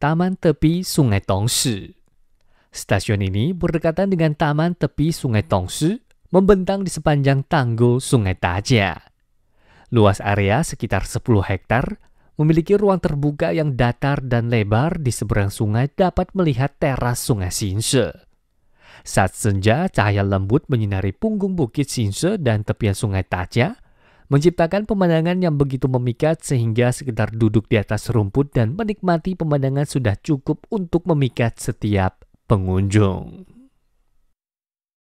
Taman Tepi Sungai Tongsi. Stasiun ini berdekatan dengan Taman Tepi Sungai Tongsi, membentang di sepanjang tanggul Sungai Taja. Luas area sekitar 10 hektar memiliki ruang terbuka yang datar dan lebar di seberang sungai dapat melihat teras sungai Sinse. Saat senja, cahaya lembut menyinari punggung bukit Sinse dan tepian sungai Taja, menciptakan pemandangan yang begitu memikat sehingga sekedar duduk di atas rumput dan menikmati pemandangan sudah cukup untuk memikat setiap pengunjung.